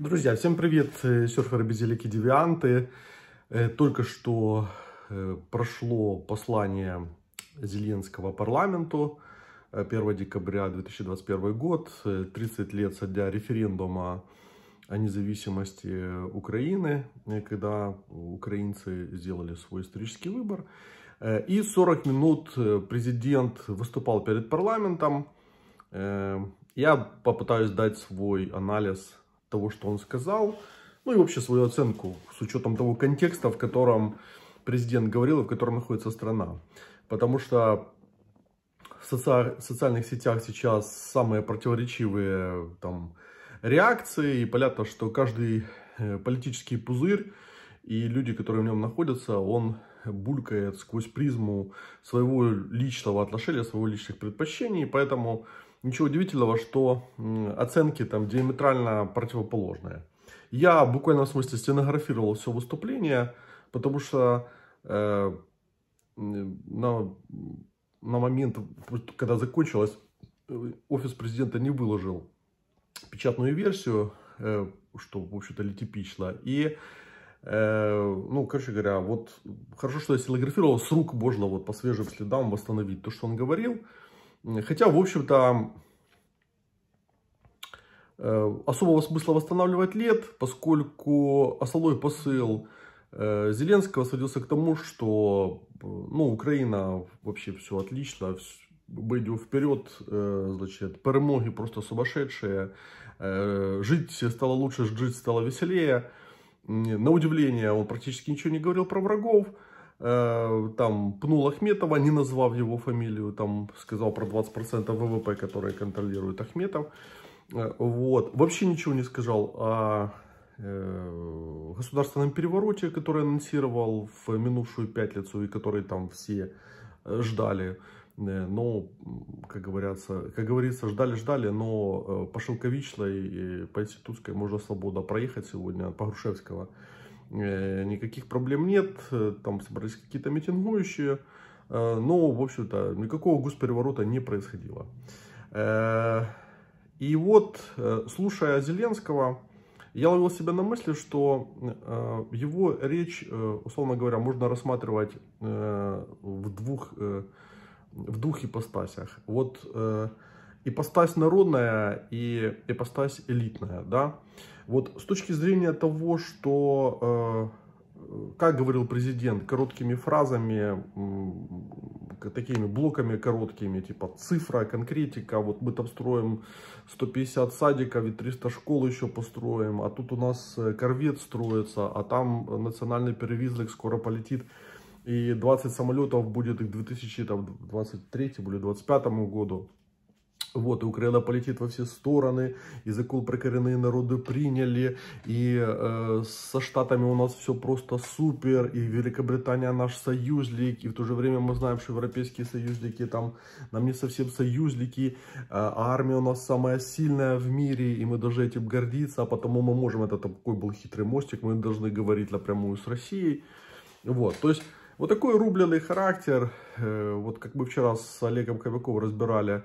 Друзья, всем привет, э, серферы, безелики, девианты. Э, только что э, прошло послание Зеленского парламенту 1 декабря 2021 год, 30 лет со дня референдума о независимости Украины, когда украинцы сделали свой исторический выбор. И 40 минут президент выступал перед парламентом. Я попытаюсь дать свой анализ того, что он сказал, ну и вообще свою оценку с учетом того контекста, в котором президент говорил и в котором находится страна. Потому что в соци... социальных сетях сейчас самые противоречивые там, реакции, и понятно, что каждый э, политический пузырь и люди, которые в нем находятся, он булькает сквозь призму своего личного отношения, своего личных предпочтений, поэтому ничего удивительного, что оценки там диаметрально противоположные. Я буквально в смысле стенографировал все выступление, потому что э, на, на момент, когда закончилось, э, офис президента не выложил печатную версию, э, что, в общем-то, летипично. И э, ну, короче говоря, вот хорошо, что я стилографировал, с рук можно вот по свежим следам восстановить то, что он говорил. Хотя, в общем-то, э, особого смысла восстанавливать лет, поскольку основной посыл э, Зеленского сводился к тому, что э, ну, Украина вообще все отлично, мы идем вперед, значит, перемоги просто сумасшедшие, жить стало лучше, жить стало веселее. На удивление он практически ничего не говорил про врагов. Э, там пнул Ахметова, не назвав его фамилию, там сказал про 20% ВВП, которые контролирует Ахметов. Э, вот. Вообще ничего не сказал о э, государственном перевороте, который анонсировал в минувшую пятницу и который там все ждали. Но, как, говорится, как говорится, ждали-ждали, но по Шелковичной и по Институтской можно свободно проехать сегодня, по Грушевского. Э, никаких проблем нет, э, там собрались какие-то митингующие, э, но, в общем-то, никакого госпереворота не происходило. И вот, слушая Зеленского, я ловил себя на мысли, что его речь, условно говоря, можно рассматривать в двух, в двух ипостасях. Вот ипостась народная и ипостась элитная, да. Вот с точки зрения того, что, э, как говорил президент, короткими фразами, такими блоками короткими, типа цифра, конкретика, вот мы там строим 150 садиков и 300 школ еще построим, а тут у нас э, корвет строится, а там национальный перевизлик скоро полетит и 20 самолетов будет к 2023 или 2025 году. Вот, и Украина полетит во все стороны, и закол про народы приняли, и э, со Штатами у нас все просто супер, и Великобритания наш союзник, и в то же время мы знаем, что европейские союзники там нам не совсем союзники, э, а армия у нас самая сильная в мире, и мы даже этим гордиться, а потому мы можем, это такой был хитрый мостик, мы должны говорить напрямую с Россией, вот, то есть вот такой рубленый характер, э, вот как мы вчера с Олегом Кобяковым разбирали,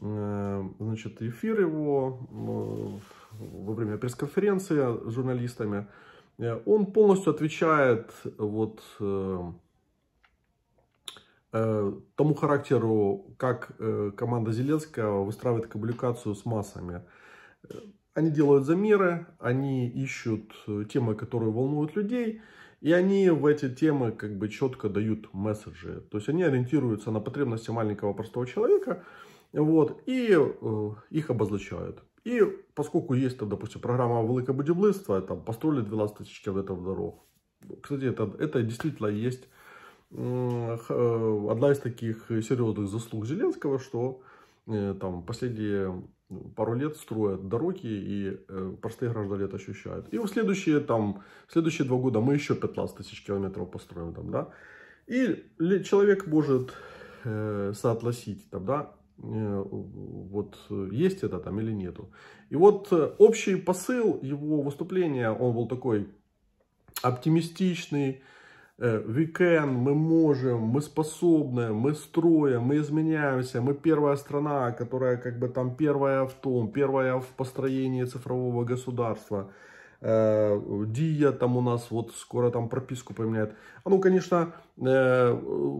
Э, значит, эфир его э, во время пресс-конференции с журналистами. Э, он полностью отвечает вот тому характеру, как команда Зеленского выстраивает коммуникацию с массами. Они делают замеры, они ищут темы, которые волнуют людей – и они в эти темы как бы четко дают месседжи. То есть они ориентируются на потребности маленького простого человека, вот, и э, их обозначают. И поскольку есть, там, допустим, программа «Великое будівництво», там построили 12 тысяч километров дорог. Кстати, это, это действительно есть э, одна из таких серьезных заслуг Зеленского, что э, там последние пару лет строят дороги, и э, простые граждане это ощущают. И в следующие, там, в следующие два года мы еще 15 тысяч километров построим там, да. И человек может э, соотносить там, да, э, вот есть это там или нету. И вот э, общий посыл его выступления, он был такой оптимистичный, Э, we can, мы можем, мы способны, мы строим, мы изменяемся, мы первая страна, которая как бы там первая в том, первая в построении цифрового государства. Э, Дия там у нас вот скоро там прописку поменяет. А ну, конечно, э,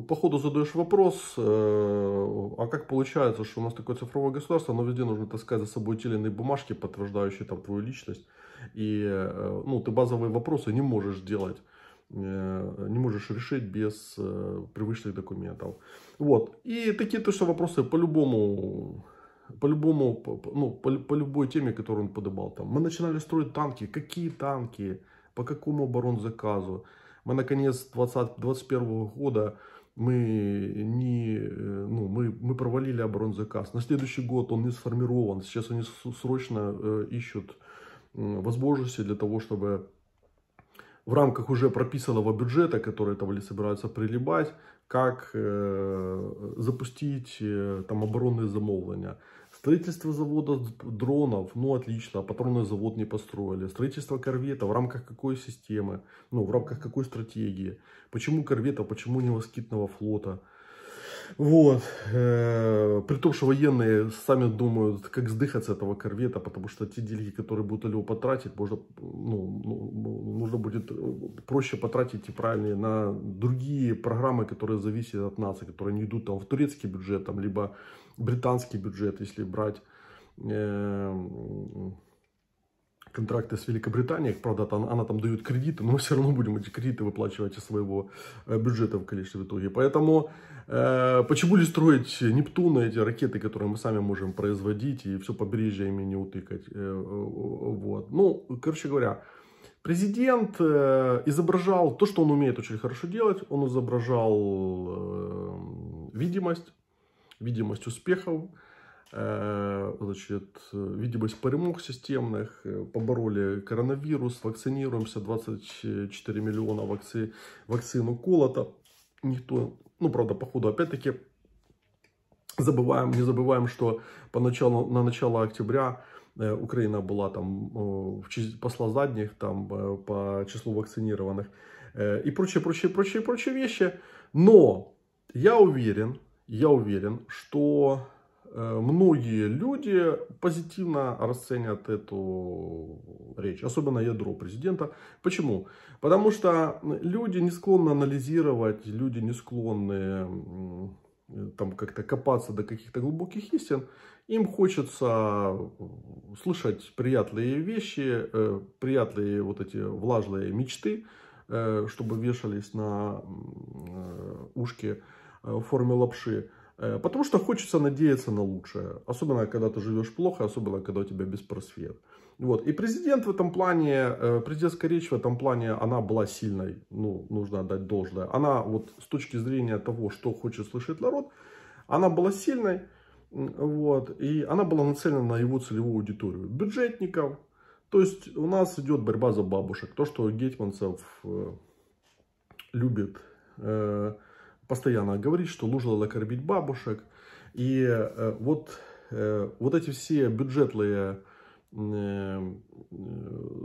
по ходу задаешь вопрос, а как получается, что у нас такое цифровое государство, но везде нужно таскать за собой теленные бумажки, подтверждающие там твою личность. И ну, ты базовые вопросы не можешь делать. Э, не можешь решить без э, привычных документов. Вот. И такие то, что вопросы по-любому по любому, ну, по, по любой теме, которую он подобал. Там, мы начинали строить танки. Какие танки? По какому оборон заказу. Мы, наконец, 2021 года мы, не, э, ну, мы, мы провалили оборонзаказ. На следующий год он не сформирован. Сейчас они срочно ищут возможности для того, чтобы в рамках уже прописанного бюджета, который там или собираются прилибать, как э, запустить э, там оборонные замовления. Строительство завода дронов, ну отлично, а патронный завод не построили. Строительство корвета в рамках какой системы, ну в рамках какой стратегии. Почему корвета, почему не москитного флота? Вот. Э, при том, что военные сами думают, как сдыхать с этого корвета, потому что те деньги, которые будут его потратить, можно, ну, ну нужно будет э, проще потратить и правильнее на другие программы, которые зависят от нас, которые не идут там, в турецкий бюджет, там, либо британский бюджет, если брать э, контракты с Великобританией. Правда, там, она там дает кредиты, но мы все равно будем эти кредиты выплачивать из своего э, бюджета в количестве в итоге. Поэтому э, почему ли строить Нептуна, эти ракеты, которые мы сами можем производить и все побережье ими не утыкать. Э, вот. Ну, короче говоря, президент э, изображал то, что он умеет очень хорошо делать. Он изображал э, видимость, видимость успехов Э, значит, видимость перемог системных, э, побороли коронавирус, вакцинируемся, 24 миллиона вакци... вакцину колота, Никто, ну, правда, походу, опять-таки, забываем, не забываем, что поначалу, на начало октября э, Украина была там по числу задних, там, по числу вакцинированных и прочие, прочие, прочие, прочие вещи. Но я уверен, я уверен, что Э, многие люди позитивно расценят эту речь, особенно ядро президента. Почему? Потому что люди не склонны анализировать, люди не склонны там как-то копаться до каких-то глубоких истин. Им хочется слышать приятные вещи, э, приятные вот эти влажные мечты, э, чтобы вешались на ушки в форме лапши. Э, потому что хочется надеяться на лучшее. Особенно, когда ты живешь плохо, особенно, когда у тебя беспросвет. Вот. И президент в этом плане, э, президентская речь в этом плане, она была сильной. Ну, нужно отдать должное. Она вот с точки зрения того, что хочет слышать народ, она была сильной. Вот. И она была нацелена на его целевую аудиторию. Бюджетников. То есть у нас идет борьба за бабушек. То, что Гетманцев э, любит постоянно говорит, что нужно накормить бабушек. И э, вот, э, вот эти все бюджетные э,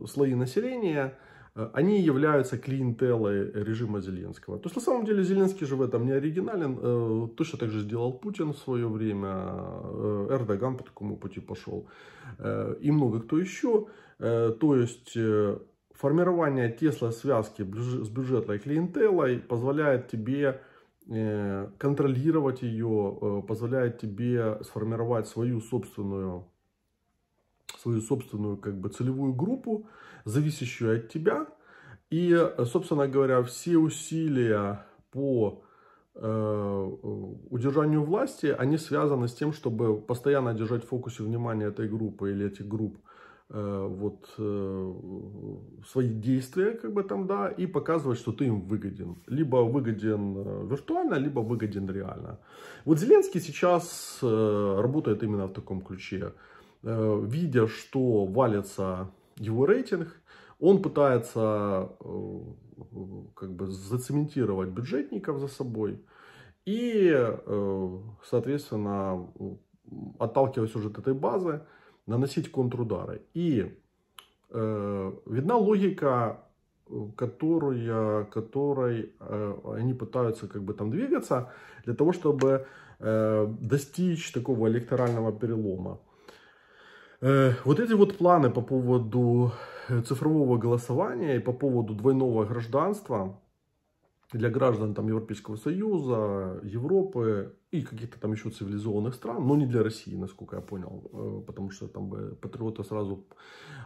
слои населения, они являются клиентелой режима Зеленского. То есть, на самом деле, Зеленский же в этом не оригинален. Точно так же сделал Путин в свое время. Эрдоган по такому пути пошел. И много кто еще. То есть, формирование тесла связки с бюджетной клиентелой позволяет тебе Э, контролировать ее, э, позволяет тебе сформировать свою собственную, свою собственную как бы целевую группу, зависящую от тебя. И, собственно говоря, все усилия по э, удержанию власти, они связаны с тем, чтобы постоянно держать в фокусе внимания этой группы или этих групп Э, вот э, свои действия, как бы там, да, и показывать, что ты им выгоден. Либо выгоден э, виртуально, либо выгоден реально. Вот Зеленский сейчас работает именно в таком ключе. Видя, что валится его рейтинг, он пытается как бы зацементировать бюджетников за собой и, соответственно, отталкиваясь уже от этой базы, наносить контрудары. И э, видна логика, которая, которой э, они пытаются как бы там двигаться для того, чтобы э, достичь такого электорального перелома. Э, вот эти вот планы по поводу э, цифрового голосования и по поводу двойного гражданства – для граждан там, Европейского Союза, Европы и каких-то там еще цивилизованных стран, но не для России, насколько я понял, э, потому что там бы патриоты сразу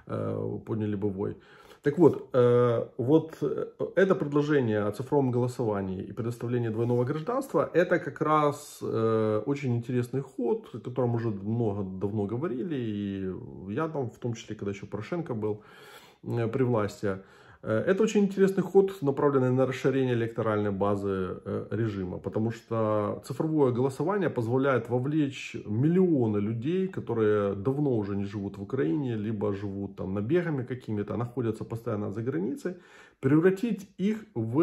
э, подняли бы вой. Так вот, э, вот э, это предложение о цифровом голосовании и предоставлении двойного гражданства, это как раз э, очень интересный ход, о котором уже много давно говорили, и я там, в том числе, когда еще Порошенко был э, при власти, Э, это очень интересный ход, направленный на расширение электоральной базы э, режима, потому что цифровое голосование позволяет вовлечь миллионы людей, которые давно уже не живут в Украине, либо живут там набегами какими-то, а находятся постоянно за границей, превратить их в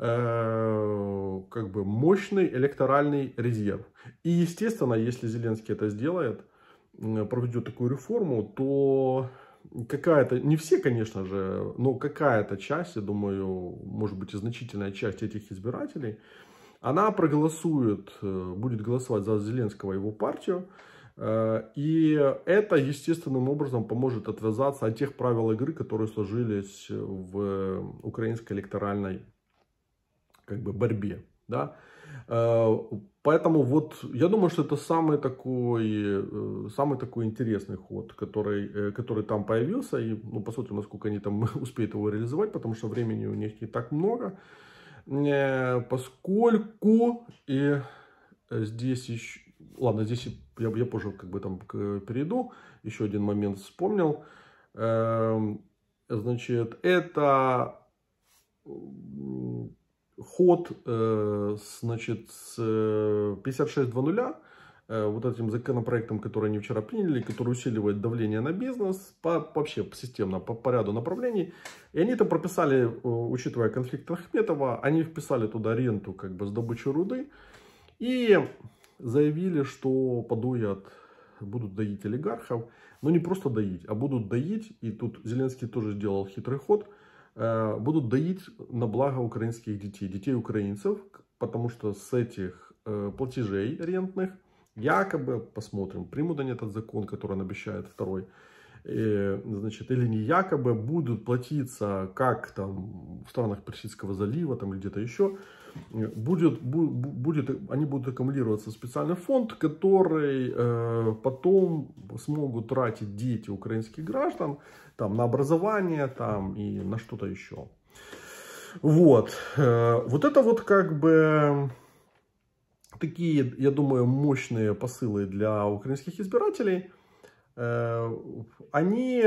э, как бы мощный электоральный резерв. И естественно, если Зеленский это сделает, проведет такую реформу, то какая-то, не все, конечно же, но какая-то часть, я думаю, может быть и значительная часть этих избирателей, она проголосует, э, будет голосовать за Зеленского и его партию. Э, и это естественным образом поможет отвязаться от тех правил игры, которые сложились в украинской электоральной как бы, борьбе. Да? Э, поэтому вот я думаю, что это самый такой, э, самый такой интересный ход, который, э, который там появился. И ну, посмотрим, насколько они там успеют его реализовать, потому что времени у них не так много. Поскольку и здесь еще... Ладно, здесь я, я позже как бы там перейду. Еще один момент вспомнил. Эм, значит, это ход, э, значит, с 56.00, э, э, вот этим законопроектом, который они вчера приняли, который усиливает давление на бизнес, по, вообще системно, по, по ряду направлений. И они там прописали, учитывая конфликт Ахметова, они вписали туда ренту как бы с добычей руды и заявили, что подуят, будут доить олигархов, но ну, не просто доить, а будут доить, и тут Зеленский тоже сделал хитрый ход – Э, будут доить на благо украинских детей, детей украинцев, потому что с этих э, платежей рентных якобы, посмотрим, примут они этот закон, который он обещает второй, и, э, значит, или не якобы будут платиться, как там в странах Персидского залива там, или где-то еще, будет, будет, они будут аккумулироваться в специальный фонд, который э, потом смогут тратить дети украинских граждан там, на образование там, и на что-то еще. Вот. Э, вот это вот как бы такие, я думаю, мощные посылы для украинских избирателей. Э, они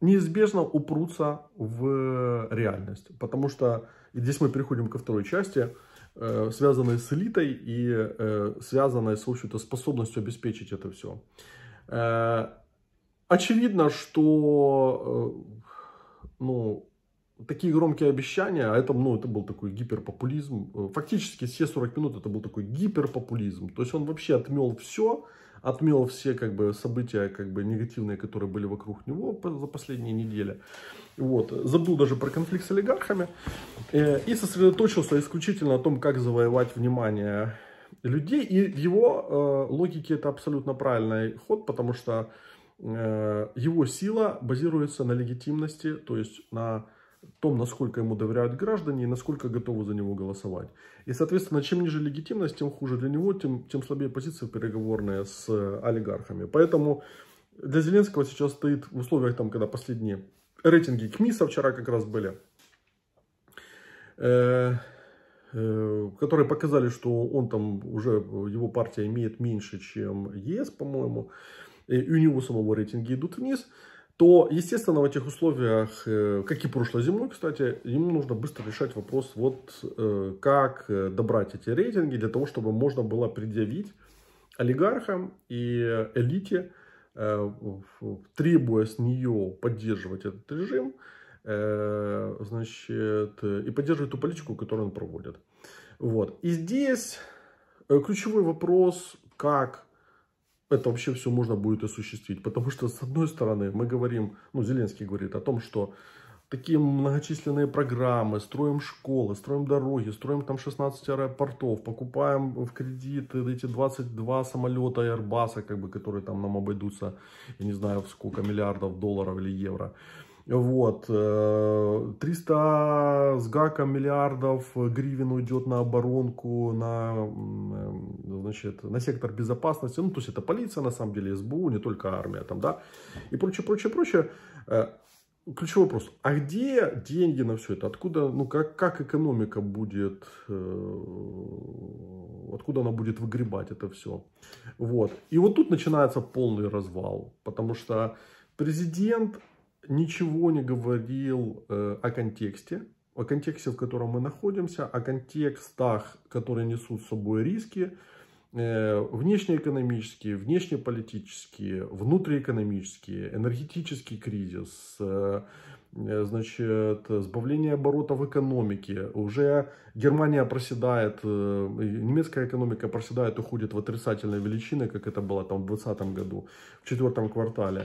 неизбежно упрутся в э, реальность. Потому что, и здесь мы переходим ко второй части, э, связанной с элитой и э, связанной с, в общем-то, способностью обеспечить это все. Очевидно, что ну, такие громкие обещания, а это, ну, это был такой гиперпопулизм. Фактически все 40 минут это был такой гиперпопулизм. То есть он вообще отмел все, отмел все как бы события как бы негативные, которые были вокруг него за последние недели. Вот. Забыл даже про конфликт с олигархами э, и сосредоточился исключительно о том, как завоевать внимание людей. И в его э, логике это абсолютно правильный ход, потому что э, его сила базируется на легитимности, то есть на том, насколько ему доверяют граждане и насколько готовы за него голосовать. И, соответственно, чем ниже легитимность, тем хуже для него, тем, тем слабее позиция переговорная с э, олигархами. Поэтому для Зеленского сейчас стоит в условиях, там, когда последние рейтинги КМИСа вчера как раз были, э, э, которые показали, что он там уже, его партия имеет меньше, чем ЕС, по-моему, и у него самого рейтинги идут вниз – то, естественно, в этих условиях, э, как и прошлой зимой, кстати, ему нужно быстро решать вопрос, вот э, как э, добрать эти рейтинги для того, чтобы можно было предъявить олигархам и элите, требуя с нее поддерживать этот режим, значит, и поддерживать ту политику, которую он проводит. Вот. И здесь ключевой вопрос, как это вообще все можно будет осуществить. Потому что, с одной стороны, мы говорим, ну, Зеленский говорит о том, что такие многочисленные программы, строим школы, строим дороги, строим там 16 аэропортов, покупаем в кредит эти 22 самолета Airbus, как бы, которые там нам обойдутся, я не знаю, в сколько миллиардов долларов или евро. Вот, 300 э, с гаком миллиардов гривен уйдет на оборонку, на, эм, значит, на сектор безопасности. Ну, то есть это полиция, на самом деле, СБУ, не только армия там, да, и прочее, прочее, прочее. Э, ключевой вопрос, а где деньги на все это? Откуда, ну, как, как экономика будет, э, откуда она будет выгребать это все? Вот, и вот тут начинается полный развал, потому что президент ничего не говорил э, о контексте, о контексте, в котором мы находимся, о контекстах, которые несут с собой риски, э, внешнеэкономические, внешнеполитические, внутриэкономические, энергетический кризис, э, э, значит, сбавление оборотов в экономике. Уже Германия проседает, немецкая экономика проседает, уходит в отрицательные величины, как это было там в 2020 году, в четвертом квартале.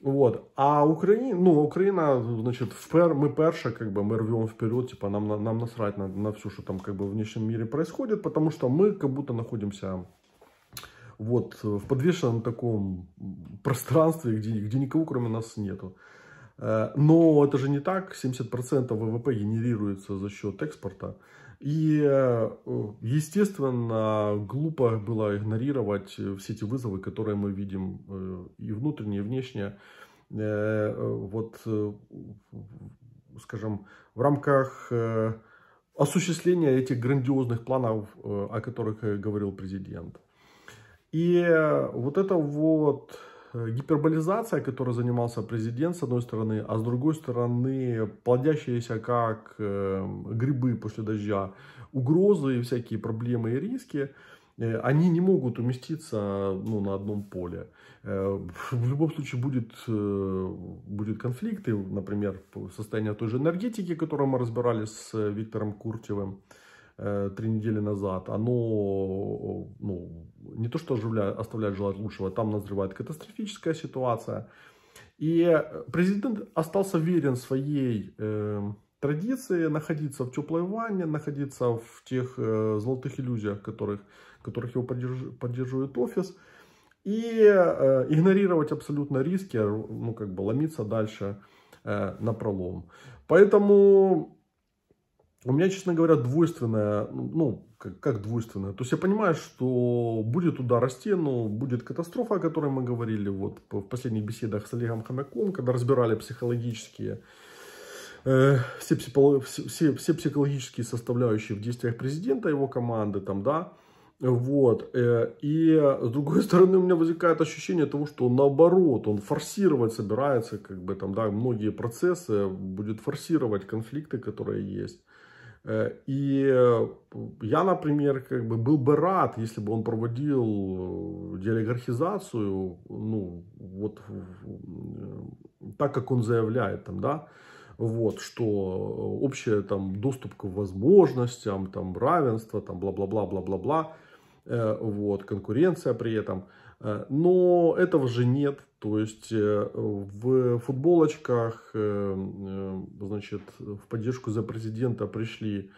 Вот. А Украина, ну, Украина, значит, впер, мы перша, как бы, мы рвем вперед, типа, нам, нам насрать на, на все, что там, как бы, в внешнем мире происходит, потому что мы как будто находимся вот в подвешенном таком пространстве, где, где никого кроме нас нету. Э, но это же не так, 70% ВВП генерируется за счет экспорта. И, э, естественно, глупо было игнорировать э, все эти вызовы, которые мы видим э, и внутренние, и внешние. Вот, скажем, в рамках осуществления этих грандиозных планов, о которых говорил президент. И вот это вот Э, гиперболизация, которой занимался президент, с одной стороны, а с другой стороны, плодящиеся как эм, грибы после дождя угрозы и всякие проблемы и риски, э, они не могут уместиться ну, на одном поле. Э, в любом случае будет, будет конфликты, например, состояние той же энергетики, которую мы разбирали с Виктором Куртевым. Э, три недели назад, оно ну, не то что оживляет, оставляет желать лучшего, там назревает катастрофическая ситуация. И э, президент остался верен своей э, традиции находиться в теплой ванне, находиться в тех э, золотых иллюзиях, которых, которых его поддерж, поддерживает офис. И э, игнорировать абсолютно риски, а, ну как бы ломиться дальше э, на пролом. Поэтому у меня, честно говоря, двойственное, ну, как, как двойственная. То есть я понимаю, что будет удар о стену, будет катастрофа, о которой мы говорили вот в последних беседах с Олегом Хомяком, когда разбирали психологические, э, все, все, все психологические составляющие в действиях президента, его команды там, да, вот. Э, и с другой стороны у меня возникает ощущение того, что наоборот, он форсировать собирается, как бы там, да, многие процессы, будет форсировать конфликты, которые есть. Э, и э, я, например, как бы был бы рад, если бы он проводил э, делигархизацию, ну, вот так, как он заявляет там, да, вот, что общее там доступ к возможностям, там равенство, там бла-бла-бла, бла-бла-бла, вот, конкуренция при этом – Э, но этого же нет. То есть э, в футболочках, э, значит, в поддержку за президента пришли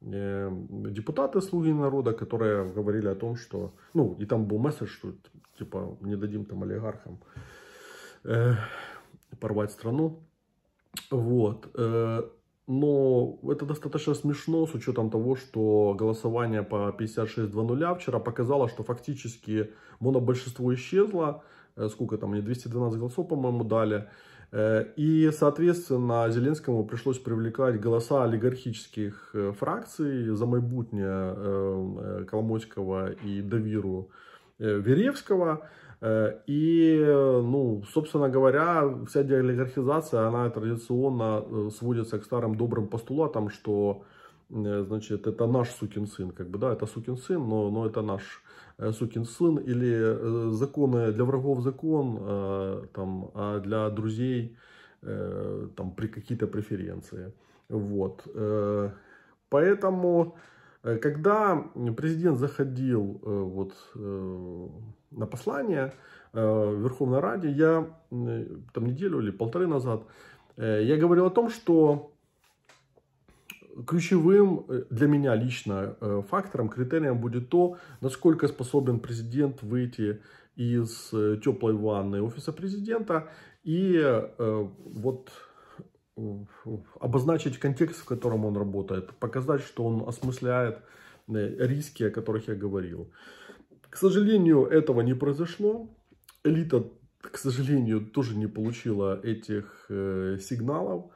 депутаты «Слуги народа», которые говорили о том, что... Ну, и там был месседж, что, типа, не дадим там олигархам порвать страну. Вот но это достаточно смешно с учетом того, что голосование по 56.00 вчера показало, что фактически монобольшинство исчезло. Э, сколько там, они 212 голосов, по-моему, дали. Э, и, соответственно, Зеленскому пришлось привлекать голоса олигархических э, фракций за Майбутня Коломойского и Давиру Веревского. Э, и, э, ну, собственно говоря, вся деолигархизация, она традиционно э, сводится к старым добрым постулатам, что, значит, это наш сукин сын, как бы, да, это сукин сын, но, но это наш сукин сын, или законы для врагов закон, там, а для друзей, там, при какие-то преференции, вот. Поэтому, когда президент заходил вот на послание э, в Верховной Раде, я э, там неделю или полторы назад, э, я говорил о том, что ключевым для меня лично фактором, критерием будет то, насколько способен президент выйти из теплой ванны офиса президента и вот обозначить контекст, в котором он работает, показать, что он осмысляет риски, о которых я говорил. К сожалению, этого не произошло. Элита, к сожалению, тоже не получила этих э, сигналов.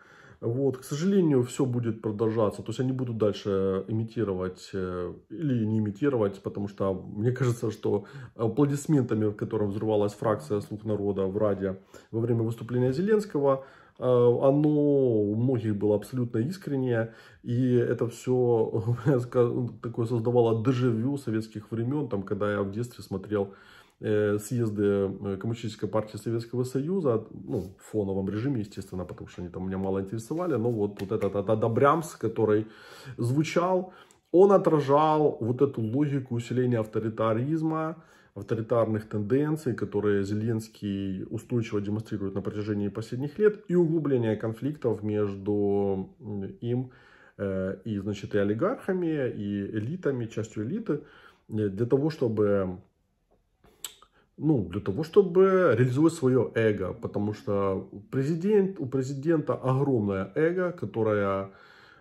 Вот, к сожалению, все будет продолжаться. То есть они будут дальше э, имитировать э, или не имитировать, потому что мне кажется, что аплодисментами, которым взрывалась фракция «Слух народа» в Раде во время выступления Зеленского, э, оно у многих было абсолютно искреннее, и это все такое создавало дежавю советских времен, там, когда я в детстве смотрел Э, съезды э, Коммунистической партии Советского Союза, ну, в фоновом режиме, естественно, потому что они там меня мало интересовали, но вот, вот этот, этот Адабрямс, который звучал, он отражал вот эту логику усиления авторитаризма, авторитарных тенденций, которые Зеленский устойчиво демонстрирует на протяжении последних лет, и углубление конфликтов между им э, и, значит, и олигархами, и элитами, частью элиты, для того, чтобы ну, для того, чтобы реализовать свое эго, потому что президент, у президента огромное эго, которое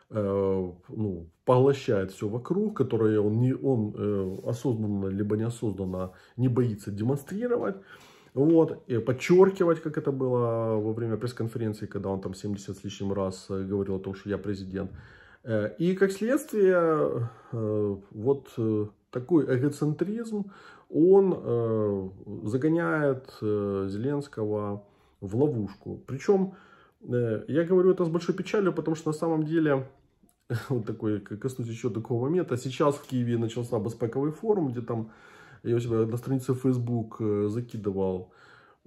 э, ну, поглощает все вокруг, которое он, не, он э, осознанно либо неосознанно не боится демонстрировать. Вот, и подчеркивать, как это было во время пресс-конференции, когда он там 70 с лишним раз э, говорил о том, что я президент. Э, и как следствие, э, вот такой эгоцентризм, он э, загоняет э, Зеленского в ловушку. Причем, э, я говорю это с большой печалью, потому что на самом деле, вот такой, коснусь еще такого момента, сейчас в Киеве начался беспековый форум, где там, я у себя на странице Facebook э, закидывал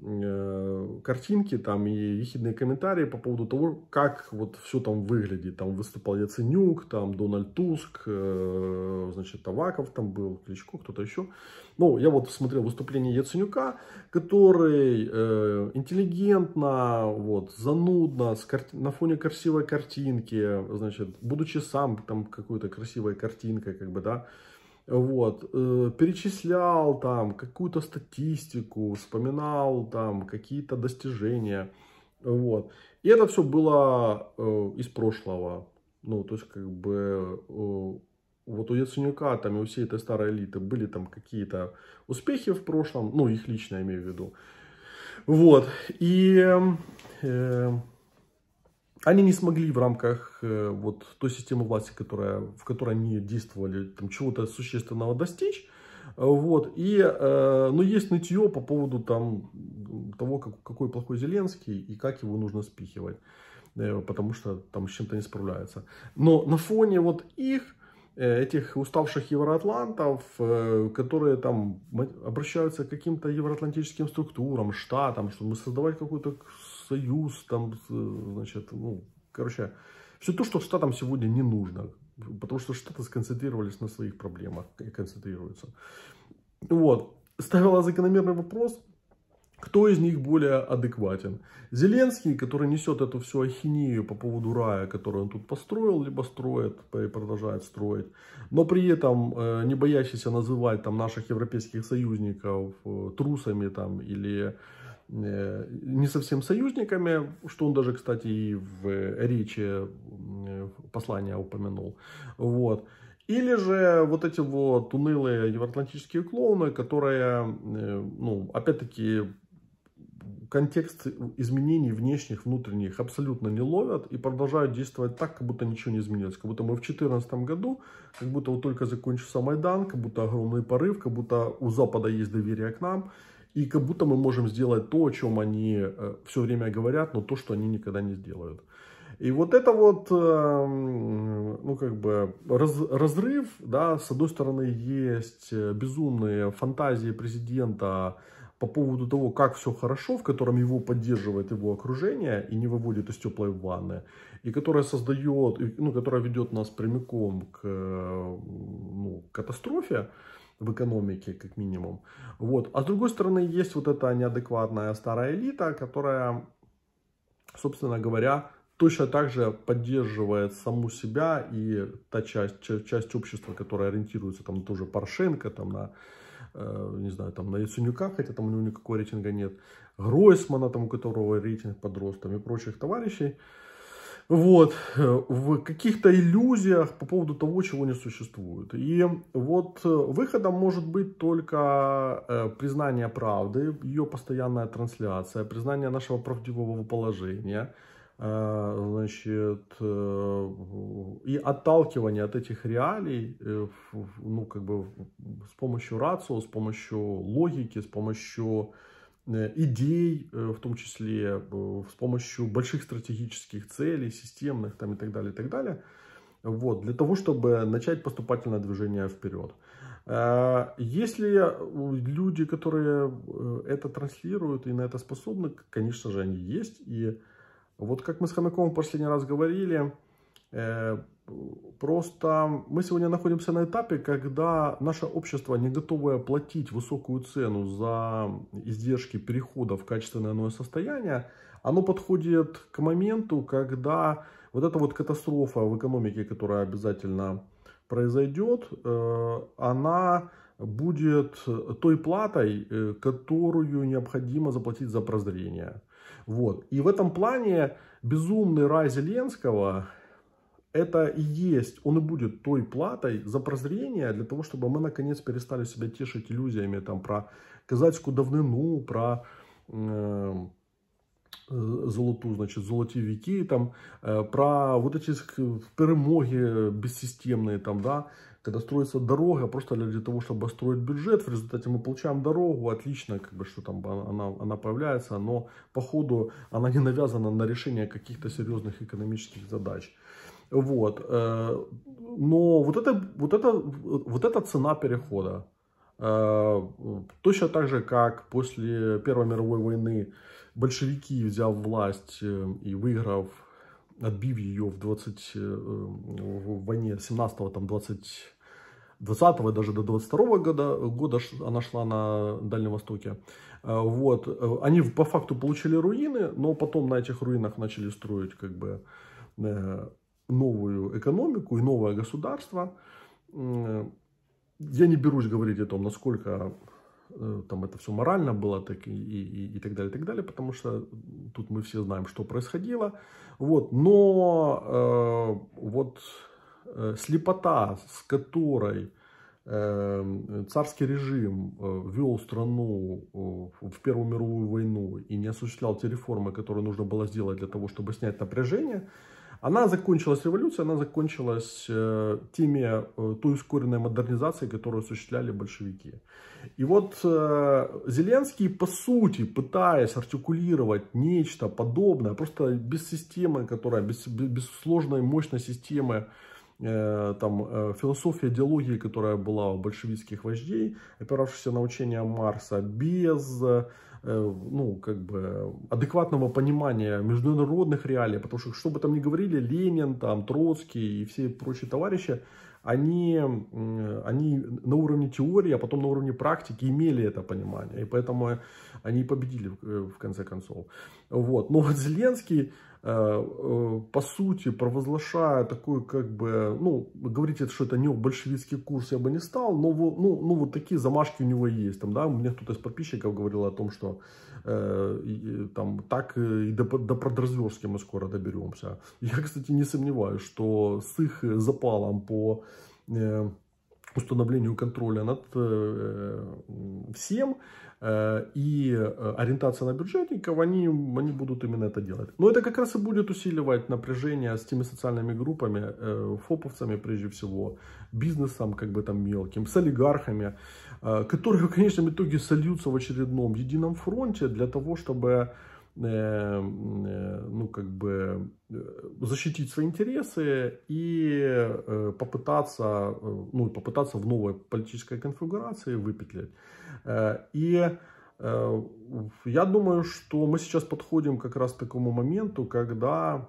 Э, картинки там и ехидные комментарии по поводу того, как вот все там выглядит. Там выступал Яценюк, там Дональд Туск, э, значит, Таваков, там был, Кличко, кто-то еще. Ну, я вот смотрел выступление Яценюка, который э, интеллигентно, вот, занудно, с карти... на фоне красивой картинки, значит, будучи сам там какой-то красивой картинкой, как бы, да, вот, э, перечислял там какую-то статистику, вспоминал там какие-то достижения, вот. И это все было э, из прошлого, ну, то есть, как бы, э, вот у Яценюка там и у всей этой старой элиты были там какие-то успехи в прошлом, ну, их лично имею в виду, вот, и... Эм, э, они не смогли в рамках э, вот той системы власти, которая, в которой они действовали, там чего-то существенного достичь. Вот, и, э, но есть нытье по поводу там, того, как, какой плохой Зеленский и как его нужно спихивать, э, потому что там с чем-то не справляется. Но на фоне вот их, э, этих уставших евроатлантов, э, которые там обращаются к каким-то евроатлантическим структурам, штатам, чтобы создавать какую-то союз, там, э, значит, ну, короче, все то, что штатам сегодня не нужно, потому что штаты сконцентрировались на своих проблемах и концентрируются. Вот, ставила закономерный вопрос, кто из них более адекватен? Зеленский, который несет эту всю ахинею по поводу рая, который он тут построил, либо строит, и продолжает строить, но при этом э, не боящийся называть там наших европейских союзников э, трусами там или Э, не совсем союзниками, что он даже, кстати, и в э, речи э, послания упомянул. Вот. Или же вот эти вот унылые евроатлантические клоуны, которые, ну, опять-таки, контекст изменений внешних, внутренних абсолютно не ловят и продолжают действовать так, как будто ничего не изменилось. Как будто мы в 2014 году, как будто вот только закончился Майдан, как будто огромный порыв, как будто у Запада есть доверие к нам – и как будто мы можем сделать то, о чем они э, все время говорят, но то, что они никогда не сделают. И вот это вот, эм, ну как бы, раз, разрыв, да, с одной стороны есть э, безумные фантазии президента по поводу того, как все хорошо, в котором его поддерживает его окружение и не выводит из теплой ванны, и которая создает, ну, которая ведет нас прямиком к э, ну, катастрофе, в экономике, как минимум. Вот. А с другой стороны, есть вот эта неадекватная старая элита, которая, собственно говоря, точно так же поддерживает саму себя и та часть, часть общества, которая ориентируется там на ту же Порошенко, там на, э, не знаю, там на Яценюка, хотя там у него никакого рейтинга нет, Гройсмана, там, у которого рейтинг подрос, там и прочих товарищей вот, э, в каких-то иллюзиях по поводу того, чего не существует. И вот э, выходом может быть только э, признание правды, ее постоянная трансляция, признание нашего правдивого положения, значит, и отталкивание от этих реалий, ну, как бы, с помощью рацио, с помощью логики, с помощью Э, идей, э, в том числе э, с помощью больших стратегических целей, системных там, и так далее, и так далее. Вот, для того, чтобы начать поступательное движение вперед. Если люди, которые это транслируют и на это способны, конечно же, они есть. И вот как мы с Хомяковым в последний раз говорили, Э, просто мы сегодня находимся на этапе, когда наше общество не готовое платить высокую цену за издержки перехода в качественное иное состояние, оно подходит к моменту, когда вот эта вот катастрофа в экономике, которая обязательно произойдет, э, она будет той платой, э, которую необходимо заплатить за прозрение. Вот. И в этом плане безумный рай Зеленского это и есть, он и будет той платой за прозрение, для того, чтобы мы наконец перестали себя тешить иллюзиями там про казацькую давнину, про эм, э, золоту, значит, золоті віки, там, э, про вот эти перемоги бессистемные, там, да, когда строится дорога просто для, для того, чтобы строить бюджет, в результате мы получаем дорогу, отлично, как бы, что там она, она появляется, но по ходу она не навязана на решение каких-то серьезных экономических задач. Вот. Э, но вот это, вот это, вот это цена перехода. Э, точно так же, как после Первой мировой войны большевики, взяв власть э, и выиграв, отбив ее в, 20, в войне 17-го, там 20, 20 -го, даже до 22 -го года, года она шла на Дальнем Востоке. Вот. Они по факту получили руины, но потом на этих руинах начали строить как бы новую экономику и новое государство. Я не берусь говорить о том, насколько э, там это все морально было так и, и, и так далее, и так далее, потому что тут мы все знаем, что происходило. Вот, но э, вот э, слепота, с которой э, царский режим э, вел страну э, в Первую мировую войну и не осуществлял те реформы, которые нужно было сделать для того, чтобы снять напряжение, э, она закончилась революцией, она закончилась э, теми, э, той ускоренной модернизацией, которую осуществляли большевики. И вот э, Зеленский, по сути, пытаясь артикулировать нечто подобное, просто без системы, которая, без, без сложной, мощной системы, э, там, философия идеологии, которая была у большевистских вождей, опиравшихся на учение Марса, без Э, ну, как бы, адекватного понимания международных реалий, потому что, что бы там ни говорили, Ленин, там, Троцкий и все прочие товарищи, они, они на уровне теории, а потом на уровне практики имели это понимание. И поэтому они победили в э, конце концов. Вот. Но вот Зеленский, Э, э, по сути, провозглашая такой, как бы, ну, говорить, что это не большевистский курс, я бы не стал, но ну, ну, вот такие замашки у него есть. Там, да, мне кто-то из подписчиков говорил о том, что э, и, там так и до, до продразверстки мы скоро доберемся. Я, кстати, не сомневаюсь, что с их запалом по... Э, установлению контроля над э, всем, Э, и э, ориентация на бюджетников, они, они будут именно это делать. Но это как раз и будет усиливать напряжение с теми социальными группами, э, фоповцами прежде всего, бизнесом как бы там мелким, с олигархами, которые в конечном итоге сольются в очередном едином фронте для того, чтобы Э, э, ну, как бы э, защитить свои интересы и попытаться, ну, попытаться в новой политической конфигурации выпетлять. И я думаю, что мы сейчас подходим как раз к такому моменту, когда,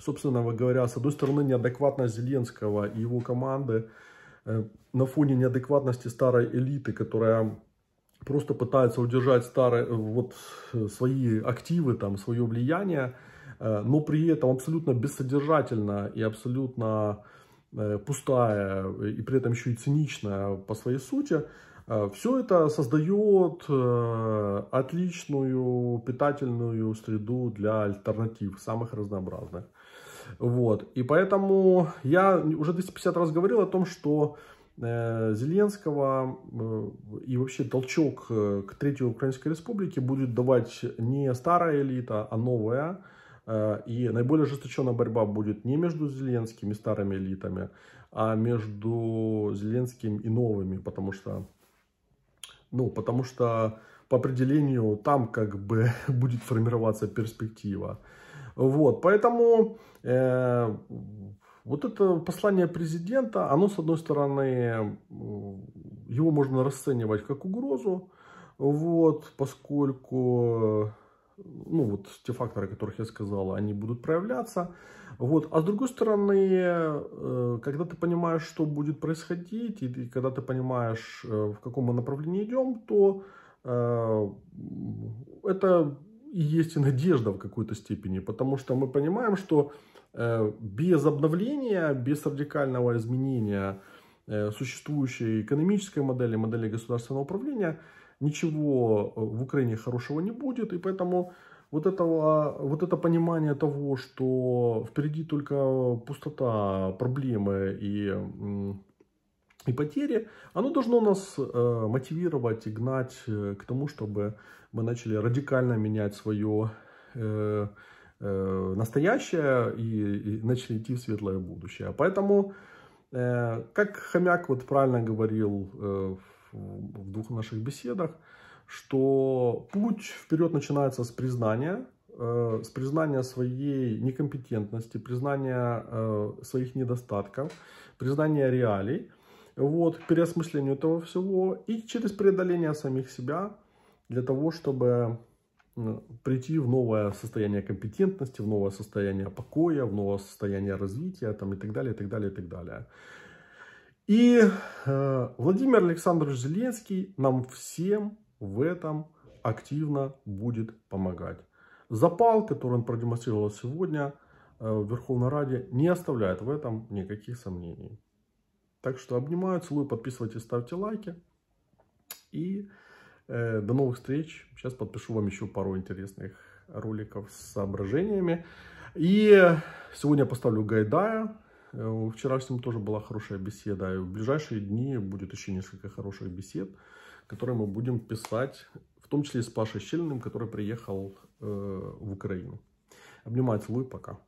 собственно говоря, с одной стороны, неадекватность Зеленского и его команды на фоне неадекватности старой элиты, которая просто пытаются удержать старые, вот, свои активы, там, свое влияние, э, но при этом абсолютно бессодержательно и абсолютно э, пустая, и при этом еще и циничная по своей сути, э, все это создает отличную питательную среду для альтернатив, самых разнообразных. Вот. И поэтому я уже 250 раз говорил о том, что Э, Зеленского э, и вообще толчок э, к Третьей Украинской Республике будет давать не старая элита, а новая. И наиболее ожесточенная борьба будет не между зеленскими и старыми элитами, а между Зеленским и новыми, потому что, ну, потому что по определению там как бы будет формироваться перспектива. Вот, поэтому э, вот это послание президента, оно, с одной стороны, э, его можно расценивать как угрозу, вот, поскольку э, ну, вот те факторы, о которых я сказал, они будут проявляться. Вот. А с другой стороны, э, когда ты понимаешь, что будет происходить, и когда ты понимаешь, в каком мы направлении идем, то это и есть и надежда в какой-то степени, потому что мы понимаем, что э, без обновления, без радикального изменения э, существующей экономической модели, модели государственного управления, ничего э, в Украине хорошего не будет, и поэтому вот, этого, вот это понимание того, что впереди только пустота, проблемы и, и потери, оно должно нас мотивировать и гнать к тому, чтобы мы начали радикально менять свое э, э, настоящее и, и начали идти в светлое будущее. Поэтому, э, как Хомяк вот правильно говорил э, в, в двух наших беседах, что путь вперед начинается с признания, э, с признания своей некомпетентности, признания э, своих недостатков, признания реалий, вот, к переосмыслению этого всего и через преодоление самих себя – для того, чтобы ну, прийти в новое состояние компетентности, в новое состояние покоя, в новое состояние развития там, и так далее, и так далее, и так далее. И э, Владимир Александрович Зеленский нам всем в этом активно будет помогать. Запал, который он продемонстрировал сегодня э, в Верховной Раде, не оставляет в этом никаких сомнений. Так что обнимаю, целую, подписывайтесь, ставьте лайки. И... Э, до новых встреч. Сейчас подпишу вам еще пару интересных роликов с соображениями. И сегодня я поставлю Гайдая. Э, Вчера с ним тоже была хорошая беседа. И в ближайшие дни будет еще несколько хороших бесед, которые мы будем писать, в том числе с Пашей Щелиным, который приехал э, в Украину. Обнимаю, целую, пока.